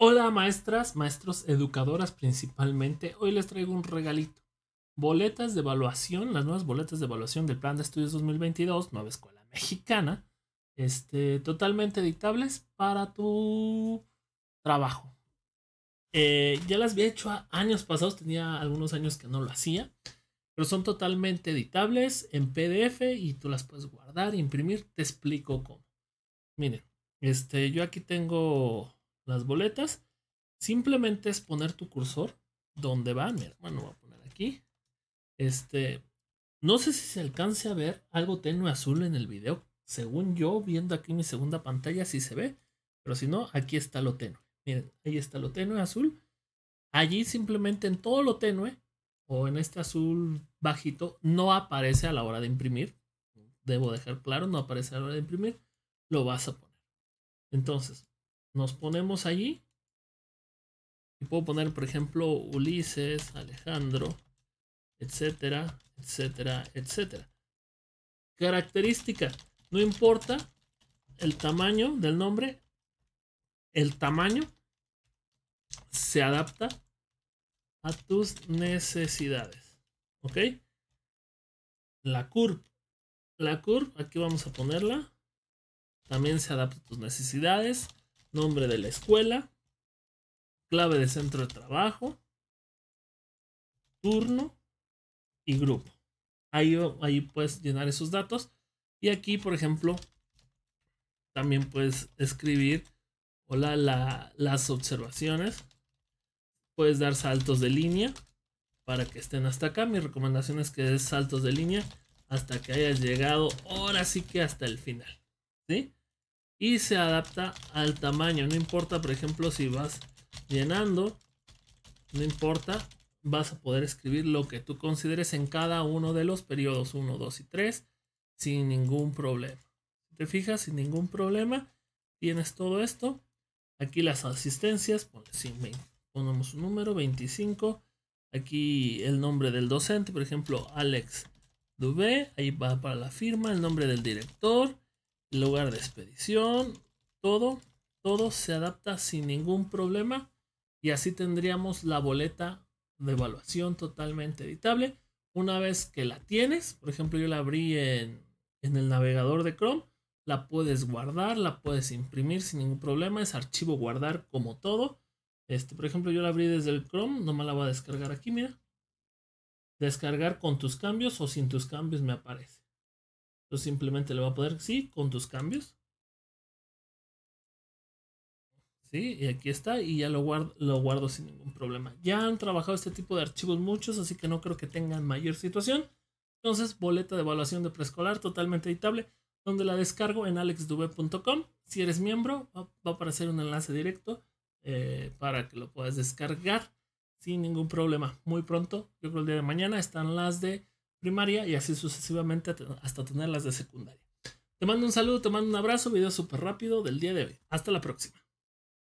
Hola maestras, maestros, educadoras principalmente. Hoy les traigo un regalito. Boletas de evaluación, las nuevas boletas de evaluación del Plan de Estudios 2022, Nueva Escuela Mexicana, este, totalmente editables para tu trabajo. Eh, ya las había hecho años pasados, tenía algunos años que no lo hacía, pero son totalmente editables en PDF y tú las puedes guardar, e imprimir, te explico cómo. Miren, este, yo aquí tengo las boletas, simplemente es poner tu cursor donde va. bueno, voy a poner aquí. Este, no sé si se alcance a ver algo tenue azul en el video. Según yo, viendo aquí mi segunda pantalla, si se ve. Pero si no, aquí está lo tenue. Miren, ahí está lo tenue azul. Allí simplemente en todo lo tenue o en este azul bajito no aparece a la hora de imprimir. Debo dejar claro, no aparece a la hora de imprimir. Lo vas a poner. Entonces, nos ponemos allí. Y puedo poner, por ejemplo, Ulises, Alejandro, etcétera, etcétera, etcétera. Característica. No importa el tamaño del nombre. El tamaño se adapta a tus necesidades. ¿Ok? La curva. La curva, aquí vamos a ponerla. También se adapta a tus necesidades nombre de la escuela, clave de centro de trabajo, turno y grupo. Ahí, ahí puedes llenar esos datos. Y aquí, por ejemplo, también puedes escribir hola, las observaciones. Puedes dar saltos de línea para que estén hasta acá. Mi recomendación es que des saltos de línea hasta que hayas llegado ahora sí que hasta el final. ¿Sí? y se adapta al tamaño. No importa, por ejemplo, si vas llenando, no importa, vas a poder escribir lo que tú consideres en cada uno de los periodos 1, 2 y 3 sin ningún problema. te fijas, sin ningún problema, tienes todo esto. Aquí las asistencias, ponemos un número 25. Aquí el nombre del docente, por ejemplo, Alex Dubé, ahí va para la firma, el nombre del director, lugar de expedición, todo, todo se adapta sin ningún problema y así tendríamos la boleta de evaluación totalmente editable. Una vez que la tienes, por ejemplo, yo la abrí en, el navegador de Chrome, la puedes guardar, la puedes imprimir sin ningún problema, es archivo guardar como todo. Este, por ejemplo, yo la abrí desde el Chrome, no me la voy a descargar aquí, mira. Descargar con tus cambios o sin tus cambios me aparece. Tú simplemente le va a poder, sí, con tus cambios. Sí, y aquí está y ya lo guardo, lo guardo sin ningún problema. Ya han trabajado este tipo de archivos muchos, así que no creo que tengan mayor situación. Entonces, boleta de evaluación de preescolar totalmente editable, donde la descargo en alexdube.com. Si eres miembro, va, a aparecer un enlace directo eh, para que lo puedas descargar sin ningún problema. Muy pronto, yo creo el día de mañana, están las de primaria y así sucesivamente hasta tener las de secundaria. Te mando un saludo, te mando un abrazo, video súper rápido del día de hoy. Hasta la próxima.